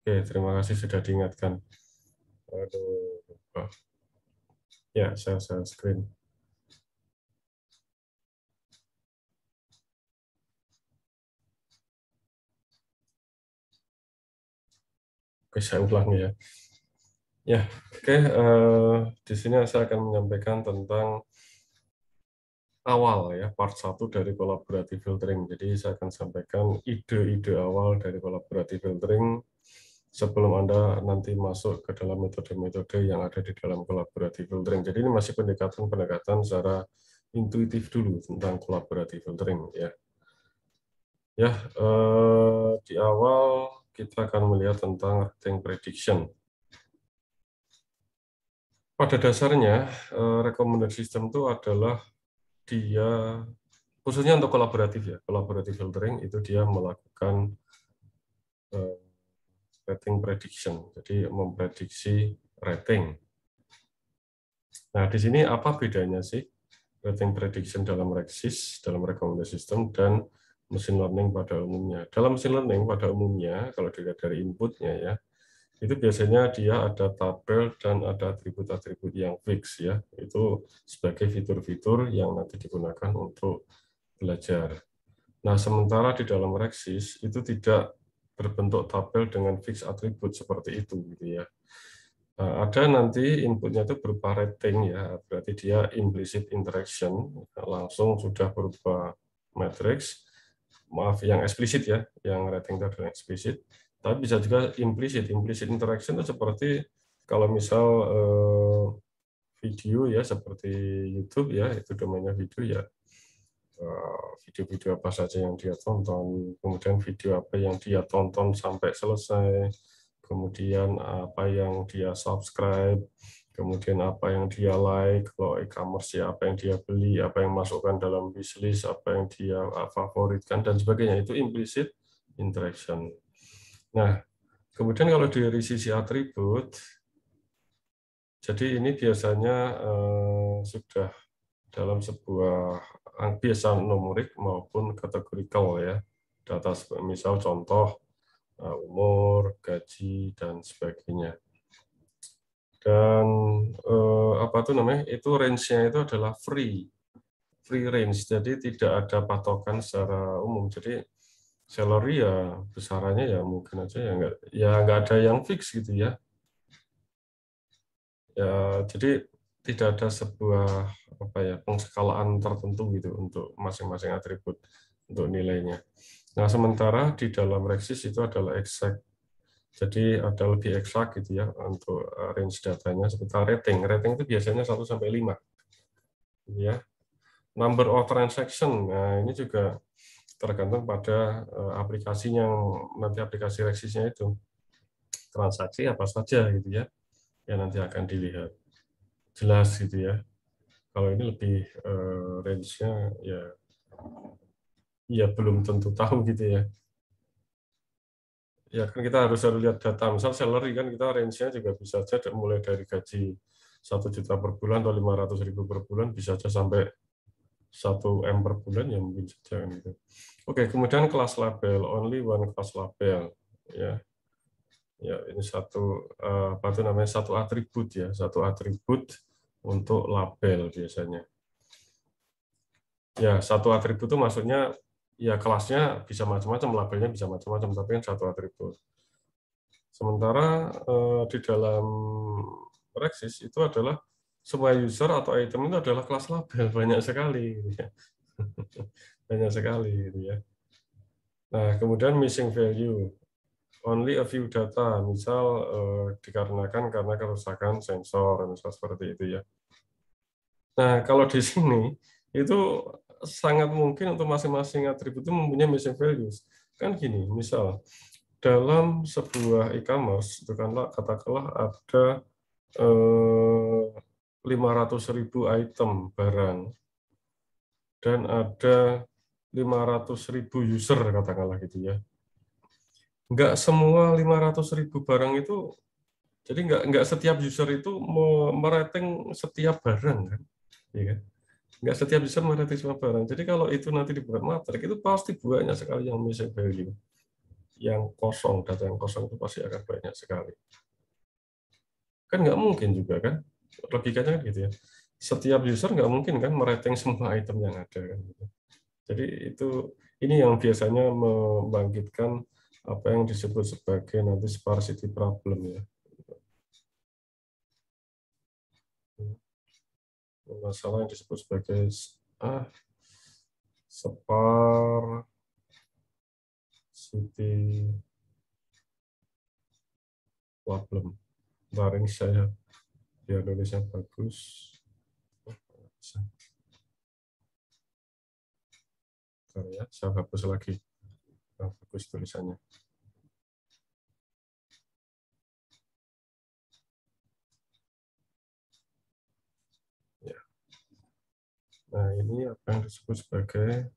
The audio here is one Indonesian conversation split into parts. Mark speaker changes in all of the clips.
Speaker 1: Oke, terima kasih sudah diingatkan. Aduh, lupa. Ya, saya share screen. Oke, saya ulangi ya. Ya,
Speaker 2: oke. Uh, di sini saya akan menyampaikan tentang awal ya, part satu dari kolaboratif filtering. Jadi saya akan sampaikan ide-ide awal dari kolaboratif filtering sebelum Anda nanti masuk ke dalam metode-metode yang ada di dalam collaborative filtering. Jadi ini masih pendekatan-pendekatan secara intuitif dulu tentang collaborative filtering ya. Ya, eh, di awal kita akan melihat tentang rating prediction. Pada dasarnya, eh, recommended system itu adalah dia khususnya untuk kolaboratif ya, kolaboratif filtering itu dia melakukan eh, rating prediction, jadi memprediksi rating. Nah, di sini apa bedanya sih rating prediction dalam Rexis, dalam recommendation system, dan mesin learning pada umumnya. Dalam mesin learning pada umumnya, kalau dilihat dari inputnya ya, itu biasanya dia ada tabel dan ada atribut-atribut yang fix ya. Itu sebagai fitur-fitur yang nanti digunakan untuk belajar. Nah, sementara di dalam Rexis itu tidak berbentuk tabel dengan fix atribut seperti itu gitu ya. Eh, ada nanti inputnya itu berupa rating ya, berarti dia implicit interaction langsung sudah berupa matrix. Maaf yang eksplisit ya, yang rating itu adalah eksplisit. Tapi bisa juga implisit. Implicit interaction itu seperti kalau misal eh, video ya seperti YouTube ya, itu domainnya video ya Eh, video-video apa saja yang dia tonton, kemudian video apa yang dia tonton sampai selesai, kemudian apa yang dia subscribe, kemudian apa yang dia like, kalau e-commerce ya apa yang dia beli, apa yang masukkan dalam wishlist, apa yang dia eh, favoritkan, dan sebagainya. Itu implicit interaction. Nah, kemudian kalau dari sisi atribut, jadi ini biasanya eh, sudah dalam sebuah biasa numerik maupun kategorikal ya. Data misal contoh eh, umur, gaji dan sebagainya. Dan eh, apa tuh namanya? Itu range-nya itu adalah free. Free range. Jadi tidak ada patokan secara umum. Jadi salary ya besarannya ya mungkin aja ya nggak ya enggak ada yang fix gitu ya. Ya, jadi tidak ada sebuah apa ya pengskalaan tertentu gitu untuk masing-masing atribut untuk nilainya. Nah sementara di dalam Rexis itu adalah exact, jadi ada lebih eksak gitu ya untuk eh, range datanya. Sebentar rating, rating itu biasanya 1 sampai lima, gitu Ya. Number of transaction, nah ini juga tergantung pada eh, aplikasinya nanti aplikasi Rexisnya itu transaksi apa saja gitu ya yang nanti akan dilihat jelas gitu ya. Kalau ini lebih uh, range-nya ya ya belum tentu tahu gitu ya. Ya kan kita harus lihat data. Misal salary kan kita range-nya juga bisa saja mulai dari gaji satu juta per bulan atau lima ratus ribu per bulan bisa saja sampai satu m per bulan yang mungkin saja gitu. Oke, kemudian kelas label only one kelas label ya ya ini satu eh, apa itu namanya satu atribut ya satu atribut untuk label biasanya ya satu atribut itu maksudnya ya kelasnya bisa macam-macam labelnya bisa macam-macam tapi yang satu atribut sementara eh, di dalam Rexis itu adalah semua user atau item itu adalah kelas label banyak sekali banyak sekali gitu ya nah kemudian missing value only a few data, misal uh, dikarenakan karena kerusakan sensor, misal seperti itu ya. Nah, kalau di sini itu sangat mungkin untuk masing-masing atribut itu mempunyai missing values. Kan gini, misal dalam sebuah e-commerce, katakanlah, katakanlah ada eh, ratus ribu item barang dan ada ratus ribu user katakanlah gitu ya nggak semua 500 ribu barang itu jadi nggak nggak setiap user itu mau merating setiap barang kan ya kan nggak setiap user merating semua barang jadi kalau itu nanti dibuat materi itu pasti banyak sekali yang missing value yang kosong data yang kosong itu pasti akan banyak sekali kan nggak mungkin juga kan logikanya kan gitu ya setiap user nggak mungkin kan merating semua item yang ada kan gitu. jadi itu ini yang biasanya membangkitkan apa yang disebut sebagai nanti sparsity problem ya.
Speaker 1: Masalah yang disebut sebagai ah, sparsity problem. Bentar ini saya biar Indonesia bagus. Bentar ya, saya hapus lagi fokus tulisannya. Ya. Nah, ini apa yang disebut sebagai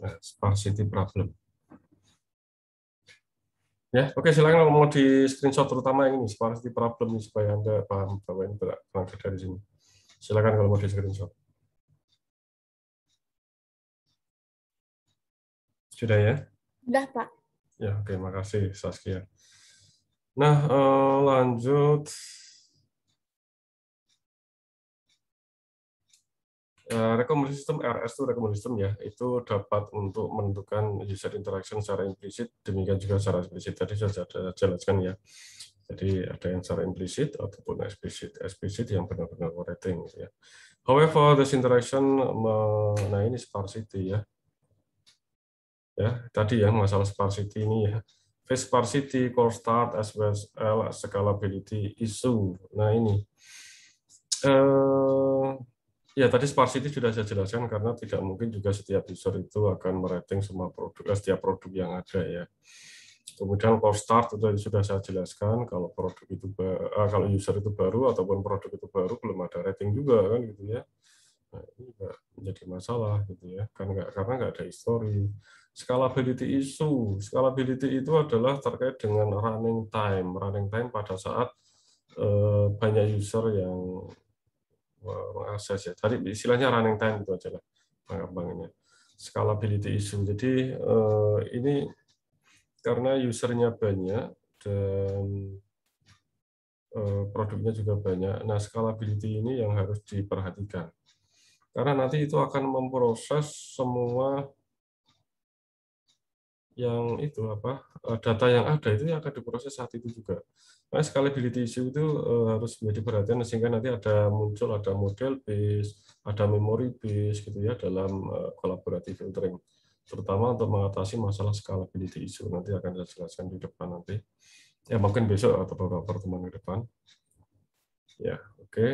Speaker 1: nah, sparsity problem.
Speaker 2: Ya, oke silakan kalau mau di screenshot terutama yang ini di problem ini supaya Anda paham bahwa ini berangkat dari sini. Silakan kalau mau di screenshot. Sudah ya? Sudah, Pak. Ya, oke, makasih Saskia. Nah, eh, lanjut Eh, rekomendasi sistem RS itu rekomendasi sistem ya, itu dapat untuk menentukan user interaction secara implisit, demikian juga secara eksplisit. Tadi sudah saya jelaskan ya. Jadi ada yang secara implisit ataupun eksplisit. Eksplisit yang benar-benar rating gitu ya. However, this interaction, nah ini sparsity ya. Ya, tadi ya masalah sparsity ini ya. Face sparsity, core start, as well as scalability issue. Nah ini. Uh, Ya, tadi sparsity sudah saya jelaskan karena tidak mungkin juga setiap user itu akan merating semua produk, eh, setiap produk yang ada ya. Kemudian cost start itu sudah saya jelaskan kalau produk itu ah, kalau user itu baru ataupun produk itu baru belum ada rating juga kan gitu ya. Nah, ini enggak menjadi masalah gitu ya. Kan enggak, karena nggak ada history. Scalability isu. Scalability itu adalah terkait dengan running time. Running time pada saat eh, banyak user yang mengakses ya. Tadi istilahnya running time itu aja lah pengembangannya. Scalability issue. Jadi eh, ini karena usernya banyak dan eh, produknya juga banyak. Nah, scalability ini yang harus diperhatikan. Karena nanti itu akan memproses semua yang itu apa eh, data yang ada itu yang akan diproses saat itu juga. Nah, scalability issue itu uh, harus menjadi perhatian sehingga nanti ada muncul ada model base, ada memory base gitu ya dalam uh, eh, collaborative filtering terutama untuk mengatasi masalah scalability isu nanti akan saya jelaskan di depan nanti. Ya mungkin besok atau beberapa pertemuan ke depan. Ya, oke. Okay.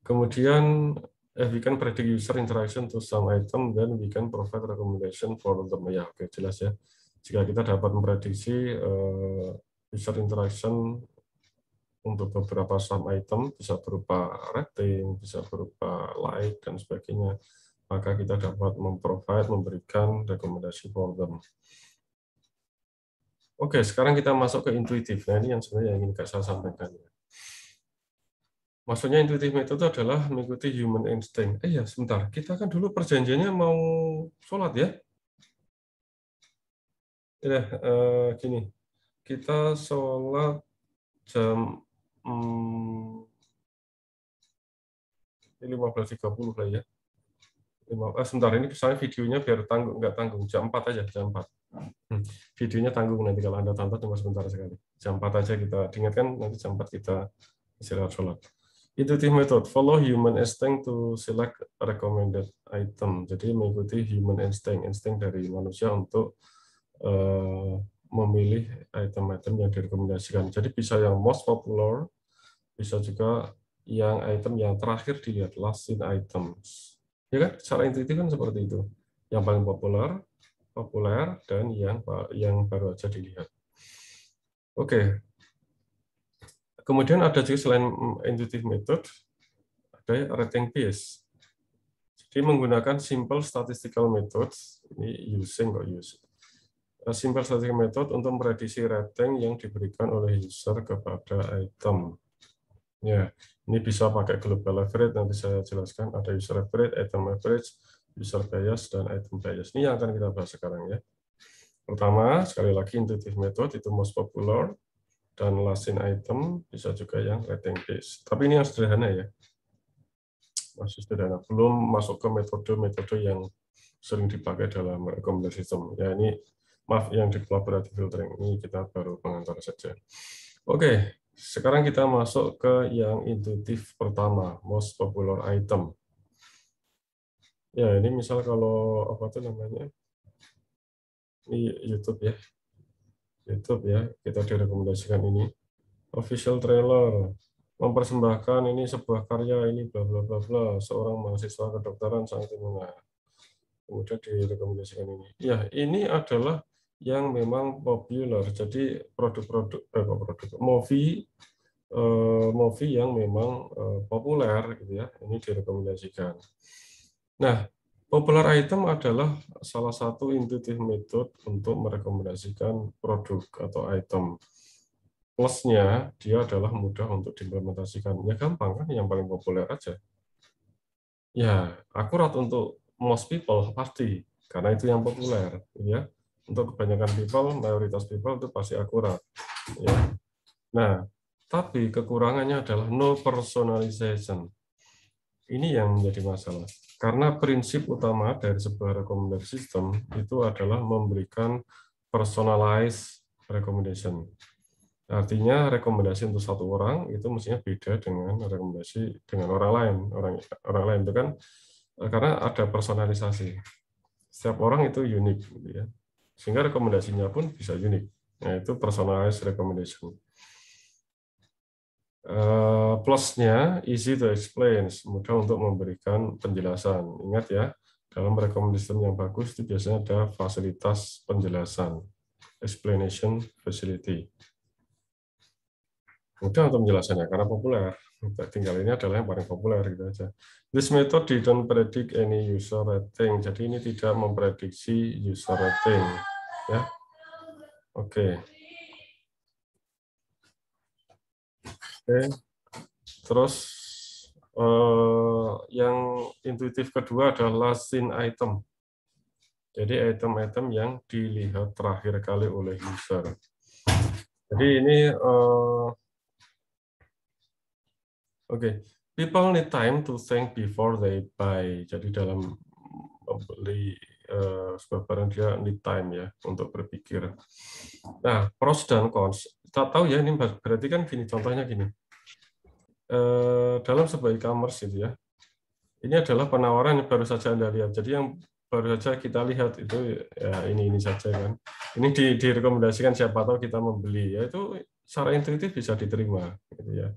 Speaker 2: Kemudian if eh, we can predict user interaction to some item then we can provide recommendation for them. Ya, oke okay, jelas ya. Jika kita dapat memprediksi uh, user interaction untuk beberapa sub item bisa berupa rating, bisa berupa like dan sebagainya. Maka kita dapat memprovide, memberikan rekomendasi for them. Oke, sekarang kita masuk ke intuitif. Nah, ini yang sebenarnya ingin saya sampaikan. Maksudnya intuitive metode adalah mengikuti human instinct. Eh ya, sebentar. Kita kan dulu perjanjiannya mau sholat ya. Ya, eh, gini kita sholat jam hmm, 15.30 lah ya. Eh, sebentar ini misalnya videonya biar tanggung nggak tanggung jam 4 aja jam 4. Hmm, videonya tanggung nanti kalau anda tonton cuma sebentar sekali. Jam 4 aja kita ingatkan nanti jam 4 kita istirahat sholat. Itu tim metode follow human instinct to select recommended item. Jadi mengikuti human instinct instinct dari manusia untuk uh, memilih item-item yang direkomendasikan. Jadi bisa yang most popular, bisa juga yang item yang terakhir dilihat, last seen items. Ya kan? Secara intuitif kan seperti itu. Yang paling populer, populer, dan yang yang baru aja dilihat. Oke. Okay. Kemudian ada juga selain intuitive method, ada rating based. Jadi menggunakan simple statistical methods, ini using or using Nah, simple static method untuk meredisi rating yang diberikan oleh user kepada item. Ya, ini bisa pakai global average, nanti saya jelaskan ada user average, item average, user bias, dan item bias. Ini yang akan kita bahas sekarang ya. Pertama, sekali lagi intuitive method itu most popular, dan last in item bisa juga yang rating based. Tapi ini yang sederhana ya. Masih sederhana, belum masuk ke metode-metode yang sering dipakai dalam rekomendasi sistem. Ya ini maaf yang di collaborative filtering ini kita baru pengantar saja. Oke, sekarang kita masuk ke yang intuitif pertama, most popular item. Ya, ini misal kalau apa tuh namanya? Ini YouTube ya. YouTube ya, kita direkomendasikan ini. Official trailer, mempersembahkan ini sebuah karya ini bla bla bla bla seorang mahasiswa kedokteran sangat menarik kemudian direkomendasikan ini ya ini adalah yang memang populer. Jadi produk-produk eh, produk movie eh, movie yang memang eh, populer gitu ya. Ini direkomendasikan. Nah, popular item adalah salah satu intuitif metode untuk merekomendasikan produk atau item. Plusnya dia adalah mudah untuk diimplementasikan. Ya gampang kan yang paling populer aja. Ya, akurat untuk most people pasti karena itu yang populer ya untuk kebanyakan people, mayoritas people itu pasti akurat. Ya. Nah, tapi kekurangannya adalah no personalization. Ini yang menjadi masalah. Karena prinsip utama dari sebuah recommender system itu adalah memberikan personalized recommendation. Artinya rekomendasi untuk satu orang itu mestinya beda dengan rekomendasi dengan orang lain, orang orang lain itu kan karena ada personalisasi. Setiap orang itu unik gitu ya sehingga rekomendasinya pun bisa unik. yaitu nah, personalized recommendation. Uh, plusnya easy to explain, mudah untuk memberikan penjelasan. Ingat ya, dalam rekomendasi yang bagus itu biasanya ada fasilitas penjelasan, explanation facility. Mudah untuk penjelasannya karena populer tinggal ini adalah yang paling populer gitu aja. This method didn't predict any user rating. Jadi ini tidak memprediksi user rating, ya. Oke. Okay. Oke. Okay. Terus uh, yang intuitif kedua adalah seen item. Jadi item-item yang dilihat terakhir kali oleh user. Jadi ini uh, Oke, okay. people need time to think before they buy. Jadi dalam membeli uh, sebuah barang dia need time ya untuk berpikir. Nah, pros dan cons. tak tahu ya ini berarti kan gini contohnya gini. Uh, dalam sebuah e-commerce itu ya. Ini adalah penawaran yang baru saja Anda lihat. Jadi yang baru saja kita lihat itu ya ini ini saja kan. Ini di, direkomendasikan siapa tahu kita membeli ya itu secara intuitif bisa diterima gitu ya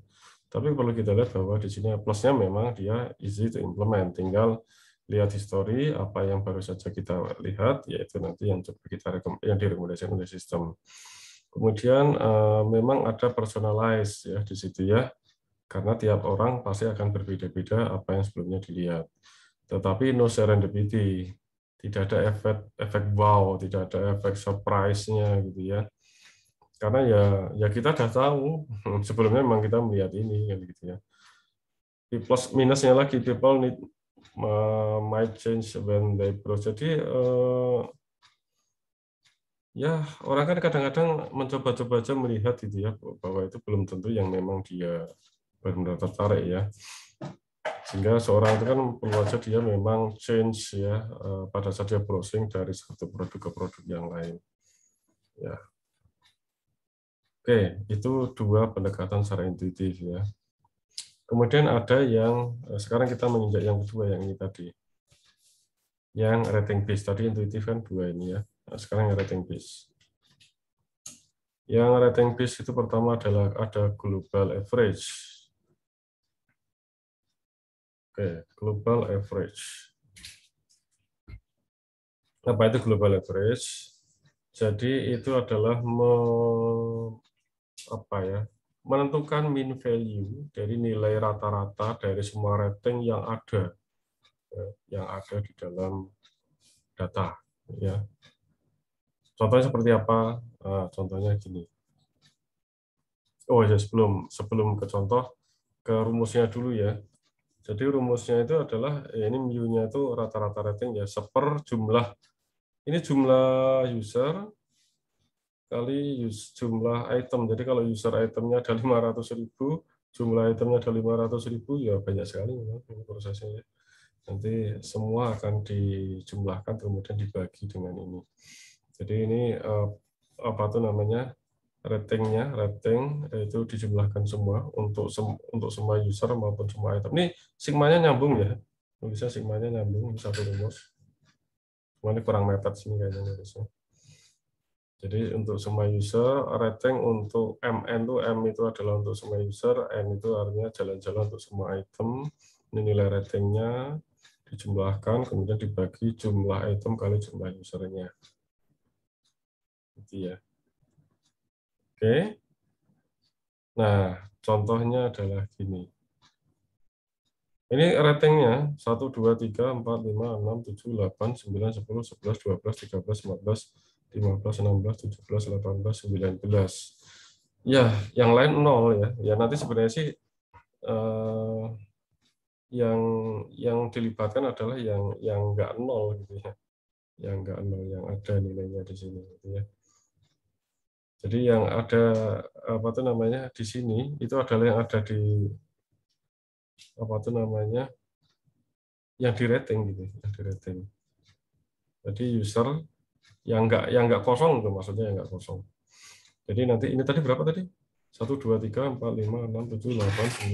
Speaker 2: tapi perlu kita lihat bahwa di sini plusnya memang dia easy to implement. Tinggal lihat histori apa yang baru saja kita lihat, yaitu nanti yang coba kita yang direkomendasikan oleh sistem. Kemudian eh, memang ada personalize ya di situ ya, karena tiap orang pasti akan berbeda-beda apa yang sebelumnya dilihat. Tetapi no serendipity, tidak ada efek efek wow, tidak ada efek surprise-nya gitu ya karena ya ya kita udah tahu sebelumnya memang kita melihat ini kan gitu ya di plus minusnya lagi people need uh, might change when they browse jadi uh, ya orang kan kadang-kadang mencoba-coba aja melihat gitu ya bahwa itu belum tentu yang memang dia benar-benar tertarik ya sehingga seorang itu kan perlu aja dia memang change ya uh, pada saat dia browsing dari satu produk ke produk yang lain ya Oke, itu dua pendekatan secara intuitif ya. Kemudian ada yang eh, sekarang kita menginjak yang kedua yang ini tadi. Yang rating base tadi intuitif kan dua ini ya. Nah, sekarang yang rating base. Yang rating base itu pertama adalah ada global average. Oke, global average. Apa itu global average? Jadi itu adalah me apa ya menentukan mean value dari nilai rata-rata dari semua rating yang ada ya, yang ada di dalam data ya contohnya seperti apa eh, contohnya gini oh ya sebelum sebelum ke contoh ke rumusnya dulu ya jadi rumusnya itu adalah ya, ini mu-nya itu rata-rata rating ya seper jumlah ini jumlah user kali jumlah item. Jadi kalau user itemnya ada ribu jumlah itemnya ada ribu ya banyak sekali memang prosesnya. Ya. Nanti semua akan dijumlahkan kemudian dibagi dengan ini. Jadi ini eh, apa tuh namanya ratingnya, rating itu dijumlahkan semua untuk sem untuk semua user maupun semua item. Ini sigmanya nyambung ya, sigma sigmanya nyambung satu rumus. Cuma ini kurang mepet sini kayaknya Harusnya. Jadi untuk semua user, rating untuk MN itu M itu adalah untuk semua user, N itu artinya jalan-jalan untuk semua item. Ini nilai ratingnya dijumlahkan, kemudian dibagi jumlah item kali jumlah usernya. Gitu ya. Oke. Nah, contohnya adalah gini. Ini ratingnya 1, 2, 3, 4, 5, 6, 7, 8, 9, 10, 11, 12, 13, 14, 15, 16, 17, 18, 19. Ya, yang lain nol ya. Ya nanti sebenarnya sih eh, yang yang dilibatkan adalah yang yang enggak nol gitu ya. Yang enggak nol yang ada nilainya di sini gitu ya. Jadi yang ada apa tuh namanya di sini itu adalah yang ada di apa tuh namanya yang di rating gitu, yang di rating. Jadi user yang enggak yang nggak kosong itu maksudnya yang enggak kosong. Jadi nanti ini tadi berapa tadi? 1, 2, 3, 4, 5, 6, 7,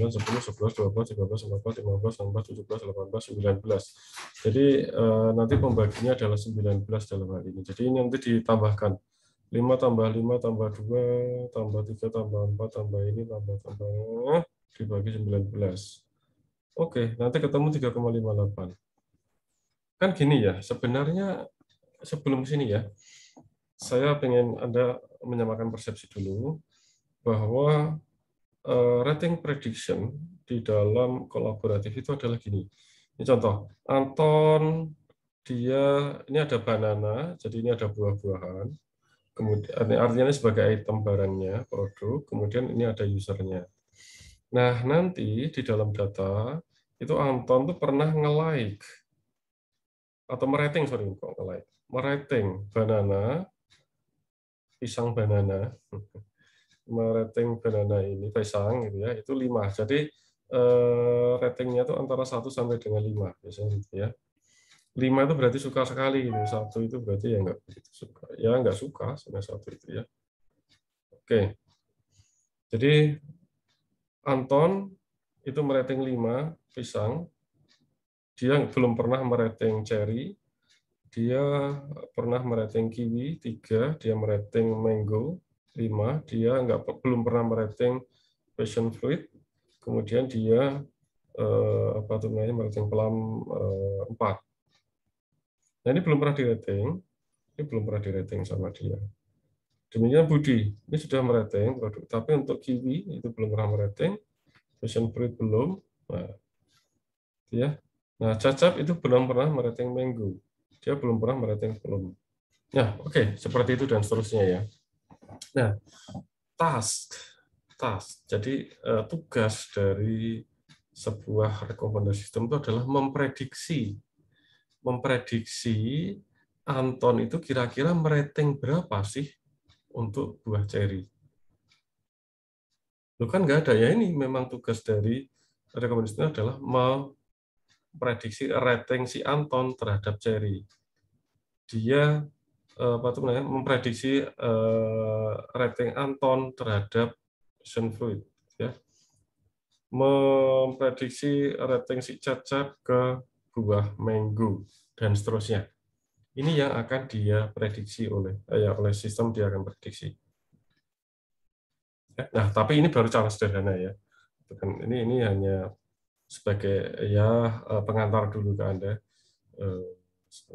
Speaker 2: 8, 9, 10, 11, 12, 13, 14, 15, 16, 17, 18, 19. Jadi eh, nanti pembaginya adalah 19 dalam hal ini. Jadi ini nanti ditambahkan. 5 tambah 5 tambah 2 tambah 3 tambah 4 tambah ini tambah tambah eh, dibagi 19. Oke, nanti ketemu 3,58. Kan gini ya, sebenarnya sebelum sini ya, saya ingin Anda menyamakan persepsi dulu bahwa eh, rating prediction di dalam kolaboratif itu adalah gini. Ini contoh, Anton dia ini ada banana, jadi ini ada buah-buahan. Kemudian artinya sebagai item barangnya, produk, kemudian ini ada usernya. Nah, nanti di dalam data itu Anton tuh pernah nge-like atau merating sorry kok nge-like mereteng banana, pisang banana, mereteng banana ini pisang gitu ya, itu lima. Jadi eh, ratingnya itu antara satu sampai dengan lima biasanya gitu ya. Lima itu berarti suka sekali, gitu. satu itu berarti ya nggak begitu suka, ya nggak suka sama satu itu ya. Oke, jadi Anton itu merating lima pisang, dia belum pernah merating cherry, dia eh, pernah merating kiwi 3, dia merating mango 5, dia nggak belum pernah merating passion fruit, kemudian dia eh, apa namanya merating pelam eh, 4. Nah ini belum pernah di rating, ini belum pernah di rating sama dia. Demikian Budi, ini sudah merating produk, tapi untuk kiwi itu belum pernah merating, passion fruit belum. Nah, ya. Nah, cacap itu belum pernah merating mango dia belum pernah merating belum ya oke, okay, seperti itu dan seterusnya ya. Nah, task, task. Jadi uh, tugas dari sebuah rekomendasi sistem itu adalah memprediksi, memprediksi Anton itu kira-kira merating berapa sih untuk buah ceri. Lu kan nggak ada ya ini memang tugas dari rekomendasi adalah prediksi rating si Anton terhadap Cherry. Dia eh, apa tuh namanya memprediksi uh, rating Anton terhadap Schoenfluid ya. Memprediksi rating si Cacap ke buah mango dan seterusnya. Ini yang akan dia prediksi oleh eh, ya oleh sistem dia akan prediksi. Nah, tapi ini baru cara sederhana ya. Ini ini hanya sebagai ya eh, pengantar dulu ke Anda eh,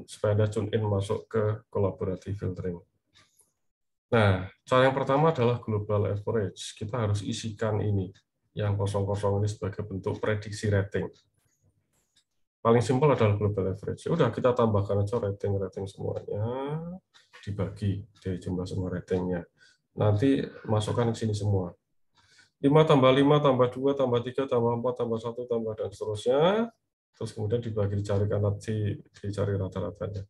Speaker 2: supaya Anda tune in masuk ke collaborative filtering. Nah, cara yang pertama adalah global average. Kita harus isikan ini, yang kosong-kosong ini sebagai bentuk prediksi rating. Paling simpel adalah global average. Ya udah kita tambahkan aja rating-rating semuanya, dibagi dari jumlah semua ratingnya. Nanti masukkan ke sini semua. 5 tambah 5 tambah 2 tambah 3 tambah 4 tambah 1 tambah dan seterusnya. Terus kemudian dibagi dicari di, dicari rata-ratanya.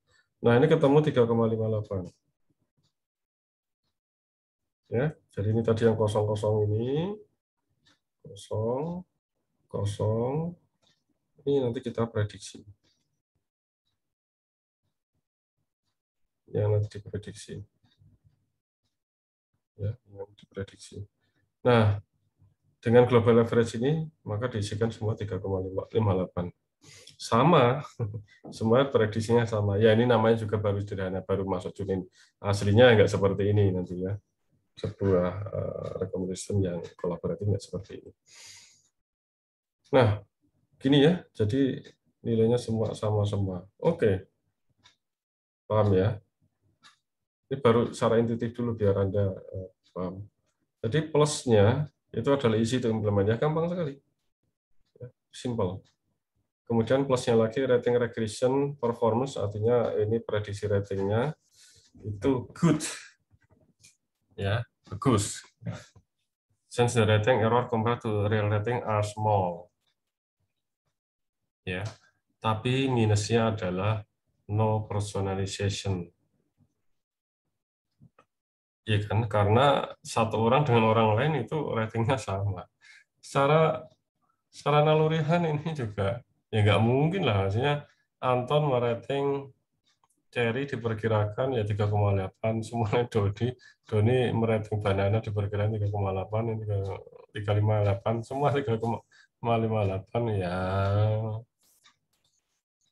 Speaker 2: Nah, ini ketemu 3,58. Ya, jadi ini tadi yang kosong-kosong ini. Kosong, kosong. Ini nanti kita prediksi.
Speaker 1: Yang nanti diprediksi. Ya,
Speaker 2: yang diprediksi. Nah, dengan global average ini, maka diisikan semua 3,58. Sama, semua prediksinya sama. Ya ini namanya juga baru sederhana, baru masuk Junin. Aslinya nggak seperti ini nanti ya. Sebuah uh, recommendation yang kolaboratif nggak seperti ini. Nah, gini ya, jadi nilainya semua sama semua. Oke, paham ya? Ini baru secara intuitif dulu biar Anda uh, paham. Jadi plusnya itu adalah isi itu implementnya gampang sekali ya, simple kemudian plusnya lagi rating regression performance artinya ini prediksi ratingnya itu good ya bagus since the rating error compared to real rating are small ya tapi minusnya adalah no personalization Iya kan karena satu orang dengan orang lain itu ratingnya sama secara secara nalurihan ini juga ya nggak mungkin lah hasilnya Anton merating Cherry diperkirakan ya 3,8 semuanya Dodi Doni merating Banana diperkirakan 3,8 ini 3,58 semua 3,58 ya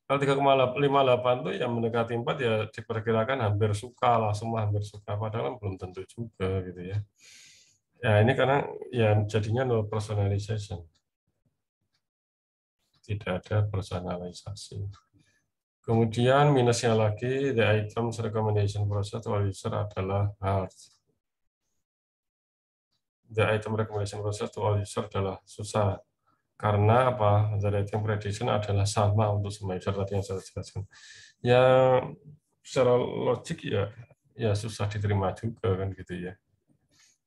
Speaker 2: kalau 3,58 itu yang mendekati empat ya diperkirakan hampir suka lah semua hampir suka padahal kan belum tentu juga gitu ya. Ya ini karena ya jadinya no personalization. Tidak ada personalisasi. Kemudian minusnya lagi the items recommendation process to user adalah hard. The item recommendation process to user adalah susah karena apa Hazard prediction adalah sama untuk semester tadi yang saya jelaskan. Yang secara logik ya ya susah diterima juga kan gitu ya.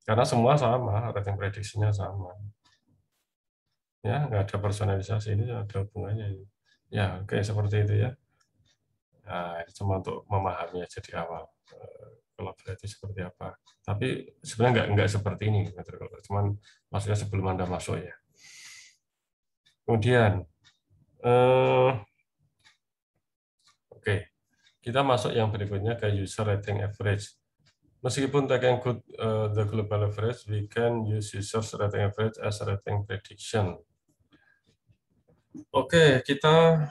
Speaker 2: Karena semua sama, rating prediksinya sama. Ya, nggak ada personalisasi ini ada hubungannya. Ya, oke seperti itu ya. Nah, ya, itu cuma untuk memahami aja di awal eh, kolaboratif seperti apa. Tapi sebenarnya nggak nggak seperti ini, cuman maksudnya sebelum anda masuk ya. Kemudian, uh, oke, okay. kita masuk yang berikutnya ke user rating average. Meskipun taking good, uh, eh, the global average, we can use user rating average as rating prediction. Oke, okay, kita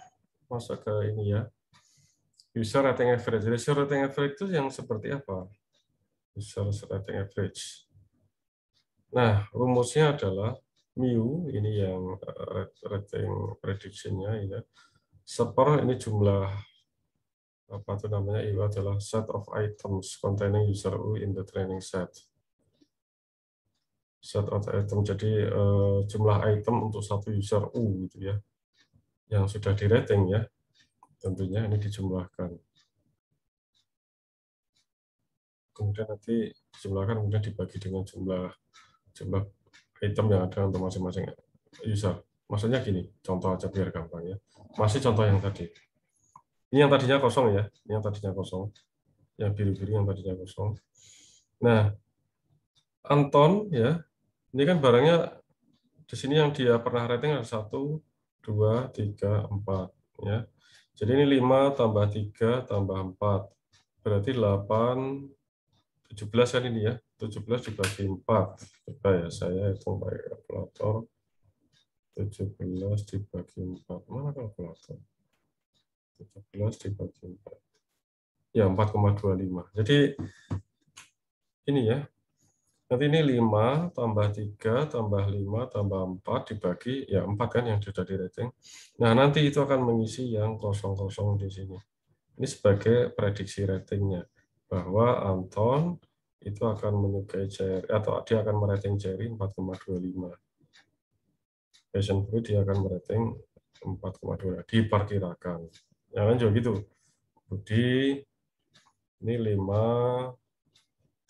Speaker 2: masuk ke ini ya. User rating average. Jadi User rating average itu yang seperti apa? User rating average. Nah, rumusnya adalah mu ini yang eh, rating predictionnya ya seper ini jumlah apa tuh namanya itu adalah set of items containing user u in the training set set of item jadi eh, jumlah item untuk satu user u gitu ya yang sudah di rating ya tentunya ini dijumlahkan kemudian nanti jumlahkan kemudian dibagi dengan jumlah jumlah item yang ada untuk masing-masing user. Maksudnya gini, contoh aja biar gampang ya. Masih contoh yang tadi. Ini yang tadinya kosong ya, ini yang tadinya kosong. Yang biru-biru yang tadinya kosong. Nah, Anton ya, ini kan barangnya di sini yang dia pernah rating ada satu, dua, tiga, empat ya. Jadi ini 5 tambah 3 tambah 4. Berarti 8 17 kan ini ya. 17 dibagi 4. Coba ya saya hitung pakai kalkulator. 17 dibagi 4. Mana kalkulator? 17 dibagi 4. Ya, 4,25. Jadi ini ya. Nanti ini 5 tambah 3 tambah 5 tambah 4 dibagi ya 4 kan yang sudah di rating. Nah, nanti itu akan mengisi yang kosong-kosong di sini. Ini sebagai prediksi ratingnya bahwa Anton itu akan menyukai CR atau dia akan merating CRI 4,25. Passion fruit dia akan merating 4,2 diperkirakan. Ya kan juga gitu. Budi ini 5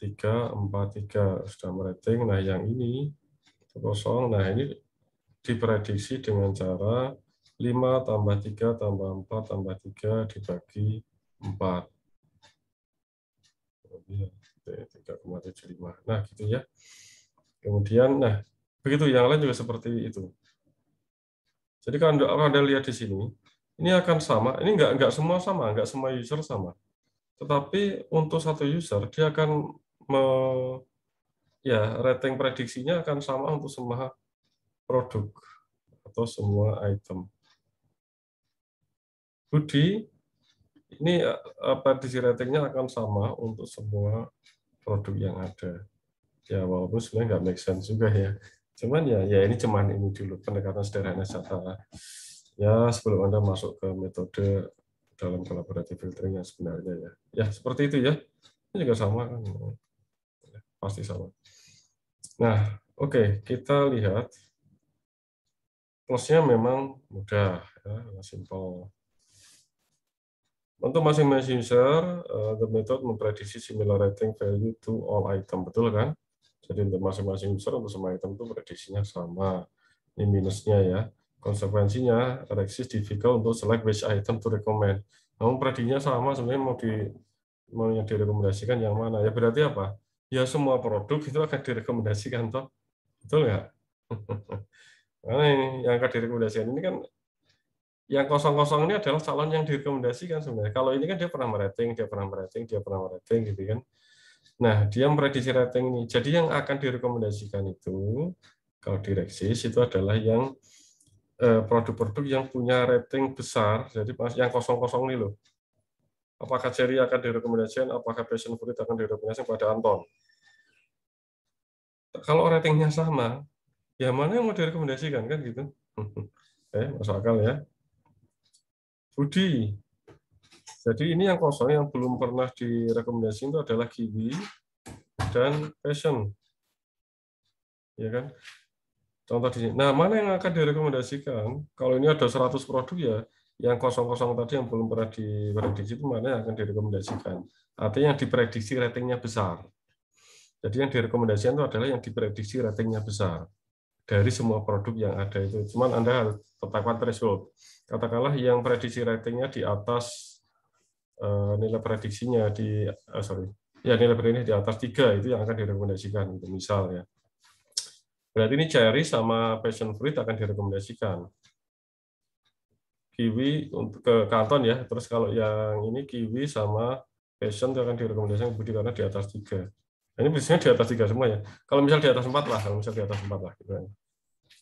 Speaker 2: 3 4 3 sudah merating. Nah, yang ini kosong. Nah, ini diprediksi dengan cara 5 tambah 3 tambah 4 tambah 3 dibagi 4. Oh, iya. 3,75 gitu ya, nah gitu ya kemudian nah begitu yang lain juga seperti itu jadi kalau anda, kalau anda lihat di sini ini akan sama ini enggak, enggak semua sama enggak semua user sama tetapi untuk satu user dia akan me, ya rating prediksinya akan sama untuk semua produk atau semua item. Budi, ini eh, apa di ratingnya akan sama untuk semua produk yang ada ya walaupun sebenarnya nggak make sense juga ya cuman ya ya ini cuman ini dulu pendekatan sederhana saja, ya sebelum anda masuk ke metode dalam collaborative filtering yang sebenarnya ya ya seperti itu ya ini juga sama kan ya, pasti sama nah oke okay, kita lihat plusnya memang mudah ya, simple untuk masing-masing user, uh, the method memprediksi similar rating value to all item, betul kan? Jadi untuk masing-masing user untuk semua item itu prediksinya sama. Ini minusnya ya. Konsekuensinya, Rexis difficult untuk select which item to recommend. Namun prediksinya sama, sebenarnya mau di mau yang direkomendasikan yang mana? Ya berarti apa? Ya semua produk itu akan direkomendasikan toh, betul nggak? Karena ini yang akan direkomendasikan ini kan yang kosong-kosong ini adalah calon yang direkomendasikan sebenarnya. Kalau ini kan dia pernah merating, dia pernah merating, dia pernah merating gitu kan. Nah, dia memprediksi rating ini. Jadi yang akan direkomendasikan itu kalau direksi itu adalah yang eh, produk-produk yang punya rating besar, jadi yang kosong-kosong ini loh. Apakah Jerry akan direkomendasikan, apakah Passion Fruit akan direkomendasikan pada Anton? Kalau ratingnya sama, ya mana yang mau direkomendasikan kan gitu. eh, masuk akal ya. Budi. Jadi ini yang kosong yang belum pernah direkomendasikan itu adalah kiwi dan passion. Ya kan? Contoh di sini. Nah, mana yang akan direkomendasikan? Kalau ini ada 100 produk ya, yang kosong-kosong tadi yang belum pernah diprediksi itu mana yang akan direkomendasikan? Artinya yang diprediksi ratingnya besar. Jadi yang direkomendasikan itu adalah yang diprediksi ratingnya besar dari semua produk yang ada itu. Cuman Anda harus tetapkan threshold. Katakanlah yang prediksi ratingnya di atas eh, nilai prediksinya di uh, sorry ya nilai prediksinya di atas tiga itu yang akan direkomendasikan misal ya. Berarti ini cherry sama passion fruit akan direkomendasikan. Kiwi untuk ke kanton ya, terus kalau yang ini kiwi sama passion itu akan direkomendasikan budi karena di atas tiga ini biasanya di atas tiga semua ya. Kalau misal di atas empat lah, kalau misal di atas empat lah gitu kan.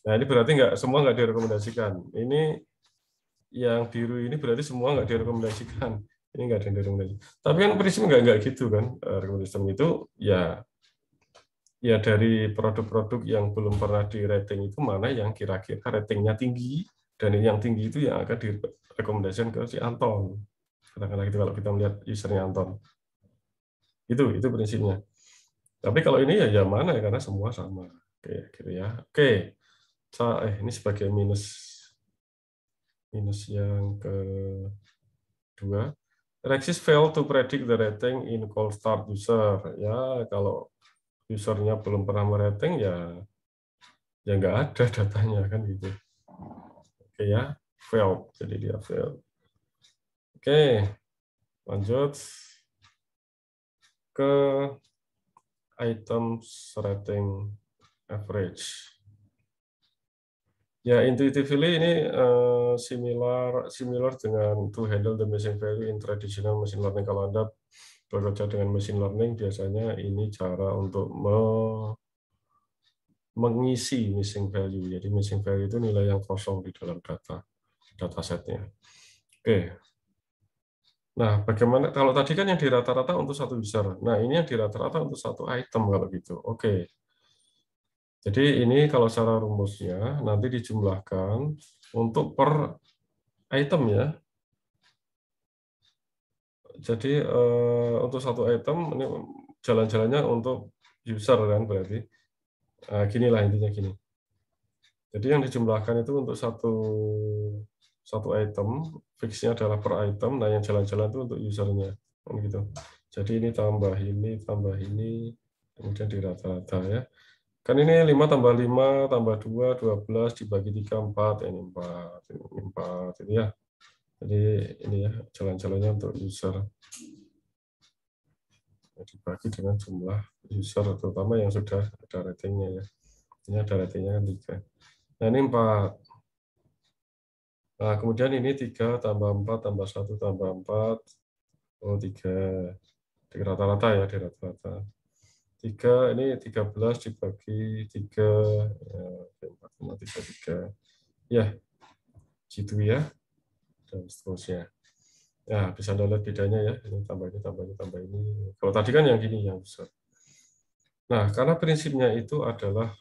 Speaker 2: Nah ini berarti nggak semua nggak direkomendasikan. Ini yang biru ini berarti semua nggak direkomendasikan. Ini nggak ada yang direkomendasikan. Tapi kan prinsipnya nggak nggak gitu kan. Eh, rekomendasi itu ya ya dari produk-produk yang belum pernah di rating itu mana yang kira-kira ratingnya tinggi dan yang tinggi itu yang akan direkomendasikan ke si Anton. Katakanlah gitu kalau kita melihat usernya Anton. Itu itu prinsipnya. Tapi kalau ini ya yang mana ya karena semua sama. Oke, gitu ya. Oke. Eh, ini sebagai minus minus yang ke dua. Rexis fail to predict the rating in cold start user. Ya, kalau usernya belum pernah merating ya ya nggak ada datanya kan gitu. Oke ya, fail. Jadi dia fail. Oke, lanjut ke items rating average. Ya, intuitively ini uh, similar similar dengan to handle the missing value in traditional machine learning. Kalau Anda bekerja dengan machine learning, biasanya ini cara untuk me mengisi missing value. Jadi missing value itu nilai yang kosong di dalam data data setnya. Oke, Nah, bagaimana kalau tadi kan yang di rata-rata untuk satu user. Nah, ini yang di rata-rata untuk satu item kalau gitu. Oke. Jadi ini kalau secara rumusnya nanti dijumlahkan untuk per item ya. Jadi uh, untuk satu item ini jalan-jalannya untuk user kan berarti. gini nah, ginilah intinya gini. Jadi yang dijumlahkan itu untuk satu satu item, fixnya adalah per item, nah yang jalan-jalan itu untuk usernya. Kan gitu. Jadi ini tambah ini, tambah ini, kemudian di rata-rata ya. Kan ini 5 tambah 5, tambah 2, 12, dibagi 3, 4, ini 4, ini 4, ini ya. Jadi ini ya, jalan-jalannya untuk user. Dibagi dengan jumlah user, terutama yang sudah ada ratingnya ya. Ini ada ratingnya kan 3. Nah ini 4, Nah, kemudian ini 3 tambah 4 tambah 1 tambah 4. Oh, 3. Di rata-rata ya, di rata-rata. 3, ini 13 dibagi 3, ya, 4,33. Ya, gitu ya. Dan seterusnya. Ya, bisa Anda lihat bedanya ya. Ini tambah ini, tambah ini, tambah ini. Kalau tadi kan yang gini, yang besar. Nah, karena prinsipnya itu adalah,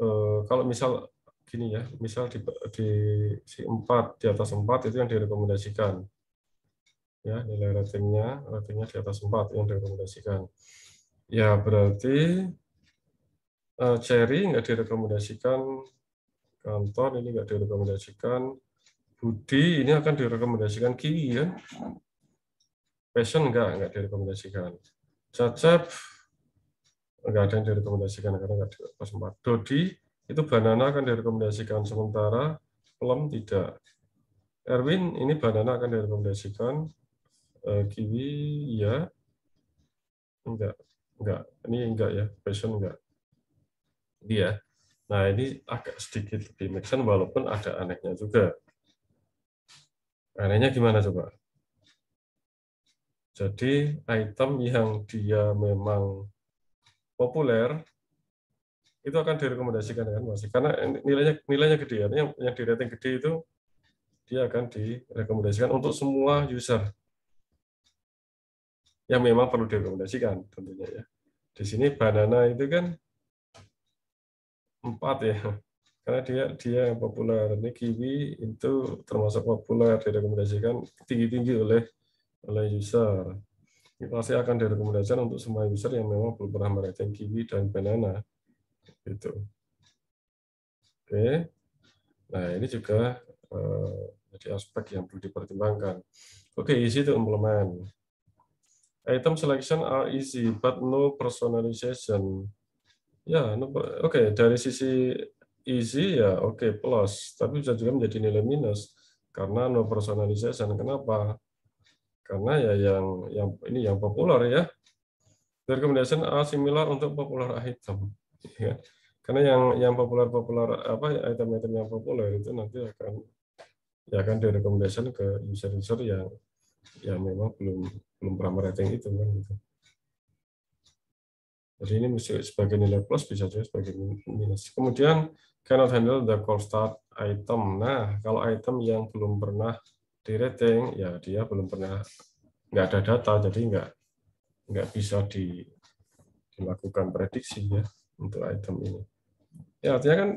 Speaker 2: eh, kalau misal gini ya, misal di, di si 4, di atas 4 itu yang direkomendasikan. Ya, nilai ratingnya, ratingnya di atas 4 yang direkomendasikan. Ya, berarti uh, Cherry nggak direkomendasikan kantor, ini nggak direkomendasikan Budi, ini akan direkomendasikan Kiwi ya. Passion nggak, nggak direkomendasikan. Cacep, nggak ada yang direkomendasikan karena nggak 4. Dodi, itu banana akan direkomendasikan sementara plum tidak. Erwin, ini banana akan direkomendasikan. Uh, kiwi, ya. Enggak, enggak. Ini enggak ya, passion enggak. Dia. Ya. Nah, ini agak sedikit lebih make walaupun ada anehnya juga. Anehnya gimana coba? Jadi, item yang dia memang populer, itu akan direkomendasikan kan masih karena nilainya nilainya gede artinya yang di rating gede itu dia akan direkomendasikan untuk semua user yang memang perlu direkomendasikan tentunya ya di sini banana itu kan empat ya karena dia dia yang populer ini kiwi itu termasuk populer direkomendasikan tinggi tinggi oleh oleh user ini pasti akan direkomendasikan untuk semua user yang memang belum pernah merating kiwi dan banana Gitu. Oke. Nah, ini juga eh, jadi aspek yang perlu dipertimbangkan. Oke, easy to implement. Item selection are easy, but no personalization. Ya, no, oke. Okay. Dari sisi easy ya oke okay, plus, tapi bisa juga menjadi nilai minus karena no personalization. Kenapa? Karena ya yang yang ini yang populer ya. recommendation are similar untuk popular item ya. karena yang yang populer populer apa item-item yang populer itu nanti akan ya akan direkomendasikan ke user-user yang yang memang belum belum pernah merating itu kan gitu. Jadi ini mesti sebagai nilai plus bisa juga sebagai minus. Kemudian cannot handle the cold start item. Nah, kalau item yang belum pernah di rating, ya dia belum pernah nggak ada data, jadi nggak nggak bisa di, dilakukan prediksi ya untuk item ini. Ya artinya kan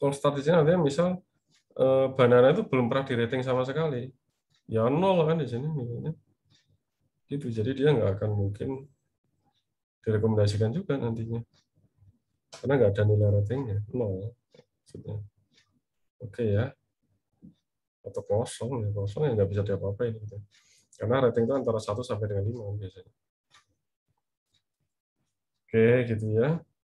Speaker 2: kalau start di sini artinya misal eh, banana itu belum pernah di rating sama sekali. Ya nol kan di sini misalnya. Gitu. Jadi dia nggak akan mungkin direkomendasikan juga nantinya. Karena nggak ada nilai ratingnya, nol maksudnya. Oke ya. Atau kosong ya, kosong ya nggak bisa diapa-apain gitu. Karena rating itu antara 1 sampai dengan 5 biasanya. Oke, gitu ya.